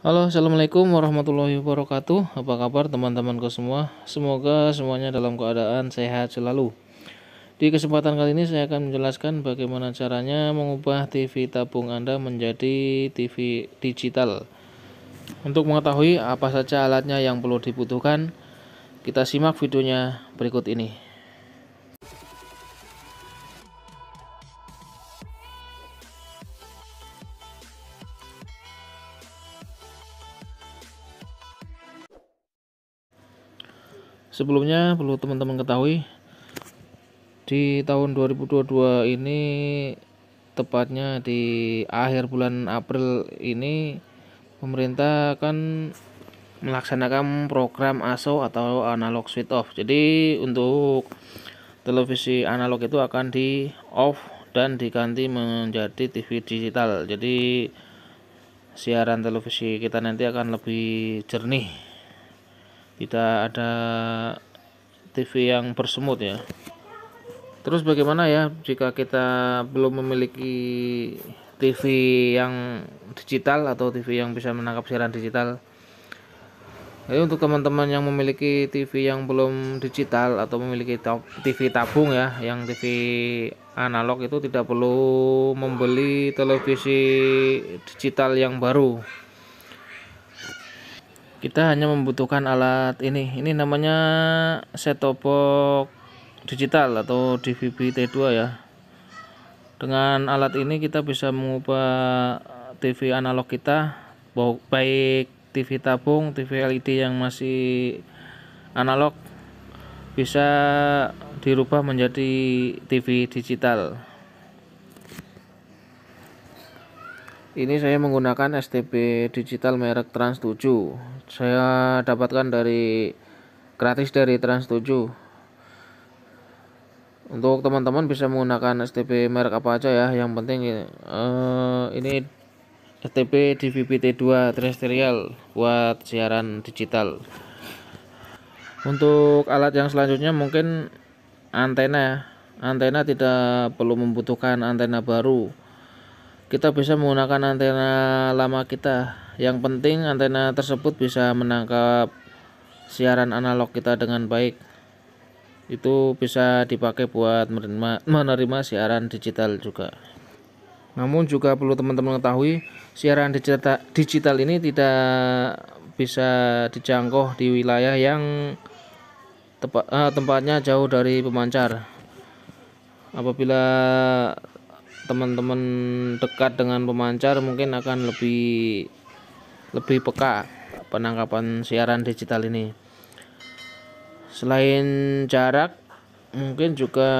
Halo, assalamualaikum warahmatullahi wabarakatuh. Apa kabar teman-temanku semua? Semoga semuanya dalam keadaan sehat selalu. Di kesempatan kali ini saya akan menjelaskan bagaimana caranya mengubah TV tabung Anda menjadi TV digital. Untuk mengetahui apa saja alatnya yang perlu dibutuhkan, kita simak videonya berikut ini. sebelumnya perlu teman-teman ketahui di tahun 2022 ini tepatnya di akhir bulan April ini pemerintah akan melaksanakan program ASO atau analog switch off. Jadi untuk televisi analog itu akan di off dan diganti menjadi TV digital. Jadi siaran televisi kita nanti akan lebih jernih kita ada TV yang bersemut ya terus bagaimana ya jika kita belum memiliki TV yang digital atau TV yang bisa menangkap siaran digital jadi untuk teman-teman yang memiliki TV yang belum digital atau memiliki TV tabung ya yang TV analog itu tidak perlu membeli televisi digital yang baru kita hanya membutuhkan alat ini ini namanya set box digital atau DVB T2 ya dengan alat ini kita bisa mengubah TV analog kita baik TV tabung TV LED yang masih analog bisa dirubah menjadi TV digital ini saya menggunakan STB digital merek Trans 7 saya dapatkan dari gratis dari Trans7 untuk teman-teman bisa menggunakan STP merek apa aja ya yang penting uh, ini STP DVB-T2 terestrial buat siaran digital untuk alat yang selanjutnya mungkin antena ya. antena tidak perlu membutuhkan antena baru kita bisa menggunakan antena lama kita yang penting antena tersebut bisa menangkap siaran analog kita dengan baik. Itu bisa dipakai buat menerima, menerima siaran digital juga. Namun juga perlu teman-teman ketahui, siaran digital, digital ini tidak bisa dijangkau di wilayah yang tepa, eh, tempatnya jauh dari pemancar. Apabila teman-teman dekat dengan pemancar mungkin akan lebih lebih peka penangkapan siaran digital ini. Selain jarak, mungkin juga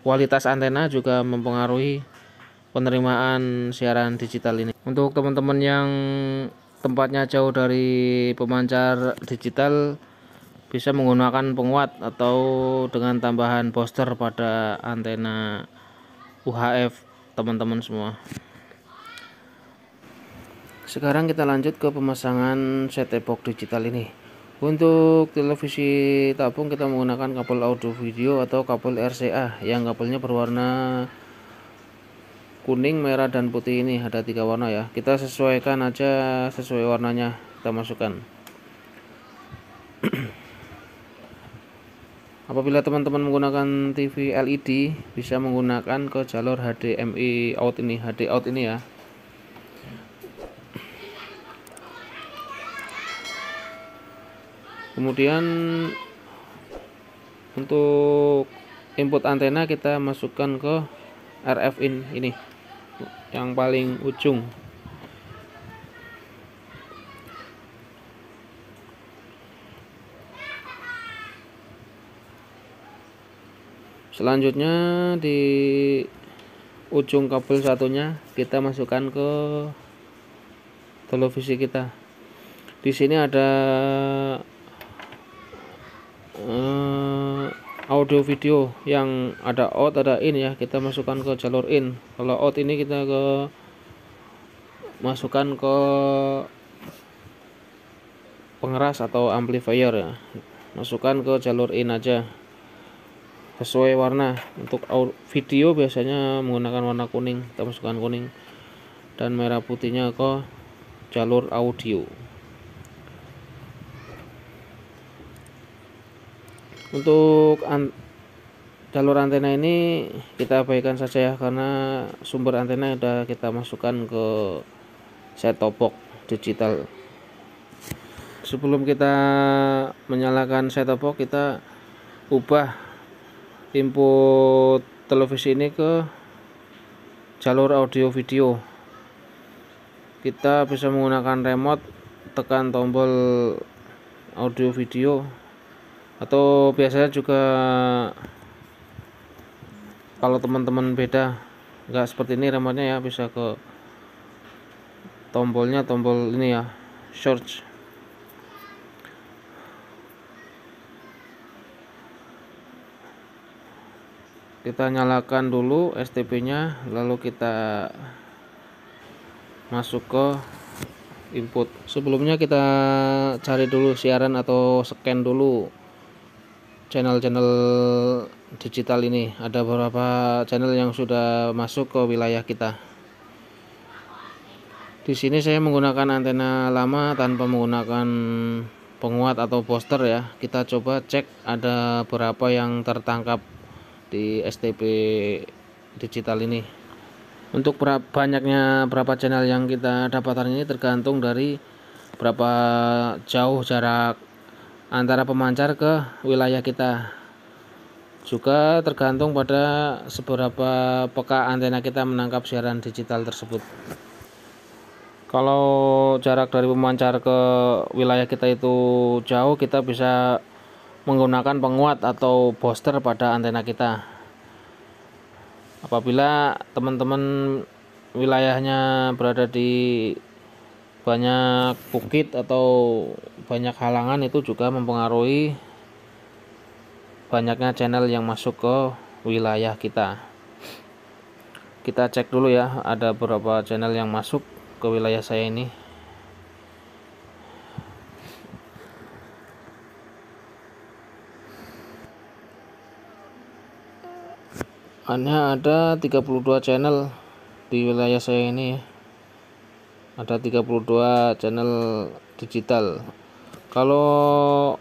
kualitas antena juga mempengaruhi penerimaan siaran digital ini. Untuk teman-teman yang tempatnya jauh dari pemancar digital bisa menggunakan penguat atau dengan tambahan poster pada antena UHF teman-teman semua sekarang kita lanjut ke pemasangan set epoch digital ini untuk televisi tabung kita menggunakan kabel audio video atau kabel RCA yang kabelnya berwarna kuning, merah, dan putih ini ada tiga warna ya kita sesuaikan aja sesuai warnanya kita masukkan apabila teman-teman menggunakan TV LED bisa menggunakan ke jalur HDMI out ini HD out ini ya kemudian untuk input antena kita masukkan ke RF in ini yang paling ujung selanjutnya di ujung kabel satunya kita masukkan ke televisi kita di sini ada uh, audio video yang ada out ada in ya kita masukkan ke jalur in kalau out ini kita ke masukkan ke pengeras atau amplifier ya masukkan ke jalur in aja sesuai warna untuk video biasanya menggunakan warna kuning kita masukkan kuning dan merah putihnya ke jalur audio untuk an jalur antena ini kita abaikan saja ya karena sumber antena sudah kita masukkan ke set top box digital sebelum kita menyalakan set top box kita ubah input televisi ini ke jalur audio video kita bisa menggunakan remote tekan tombol audio video atau biasanya juga kalau teman-teman beda enggak seperti ini remote ya bisa ke tombolnya tombol ini ya search kita nyalakan dulu STP nya lalu kita masuk ke input sebelumnya kita cari dulu siaran atau scan dulu channel-channel digital ini ada beberapa channel yang sudah masuk ke wilayah kita di sini saya menggunakan antena lama tanpa menggunakan penguat atau poster ya kita coba cek ada berapa yang tertangkap di STP digital ini untuk berapa, banyaknya berapa channel yang kita dapatkan ini tergantung dari berapa jauh jarak antara pemancar ke wilayah kita juga tergantung pada seberapa peka antena kita menangkap siaran digital tersebut kalau jarak dari pemancar ke wilayah kita itu jauh kita bisa menggunakan penguat atau booster pada antena kita apabila teman-teman wilayahnya berada di banyak bukit atau banyak halangan itu juga mempengaruhi banyaknya channel yang masuk ke wilayah kita kita cek dulu ya ada berapa channel yang masuk ke wilayah saya ini hanya ada 32 channel di wilayah saya ini ya. ada 32 channel digital kalau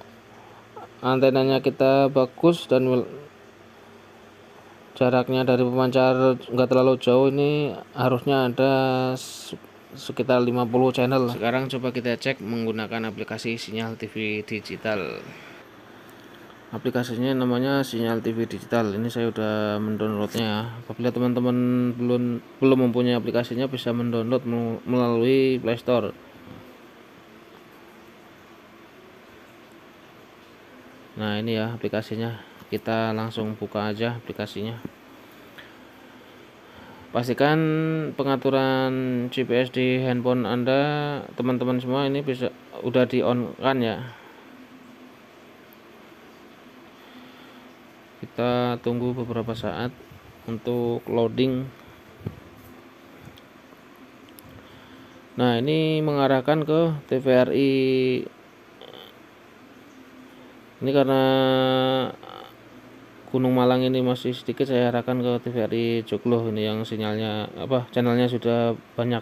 antenanya kita bagus dan jaraknya dari pemancar enggak terlalu jauh ini harusnya ada sekitar 50 channel sekarang coba kita cek menggunakan aplikasi sinyal TV digital aplikasinya namanya sinyal TV digital ini saya udah mendownloadnya apabila teman-teman belum belum mempunyai aplikasinya bisa mendownload melalui Playstore nah ini ya aplikasinya kita langsung buka aja aplikasinya pastikan pengaturan GPS di handphone anda teman-teman semua ini bisa udah di on kan ya kita tunggu beberapa saat untuk loading nah ini mengarahkan ke TVRI ini karena Gunung Malang ini masih sedikit saya arahkan ke TVRI Joglo ini yang sinyalnya apa channelnya sudah banyak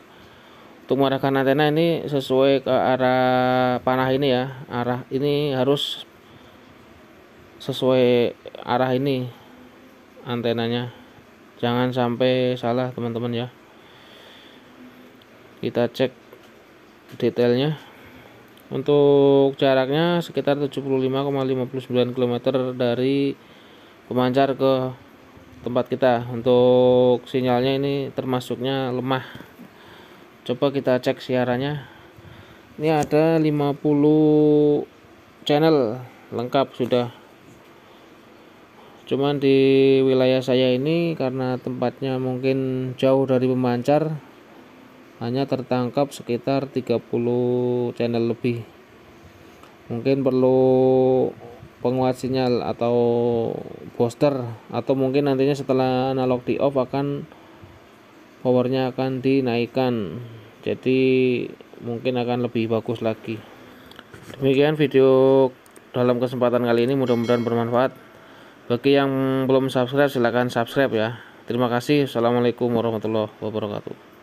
untuk mengarahkan antena ini sesuai ke arah panah ini ya arah ini harus sesuai arah ini antenanya jangan sampai salah teman-teman ya kita cek detailnya untuk jaraknya sekitar 75,59 km dari pemancar ke tempat kita. Untuk sinyalnya ini termasuknya lemah. Coba kita cek siarannya. Ini ada 50 channel lengkap sudah. Cuman di wilayah saya ini karena tempatnya mungkin jauh dari pemancar hanya tertangkap sekitar 30 channel lebih mungkin perlu penguat sinyal atau booster atau mungkin nantinya setelah analog di off akan powernya akan dinaikkan jadi mungkin akan lebih bagus lagi demikian video dalam kesempatan kali ini mudah-mudahan bermanfaat bagi yang belum subscribe silahkan subscribe ya terima kasih assalamualaikum warahmatullahi wabarakatuh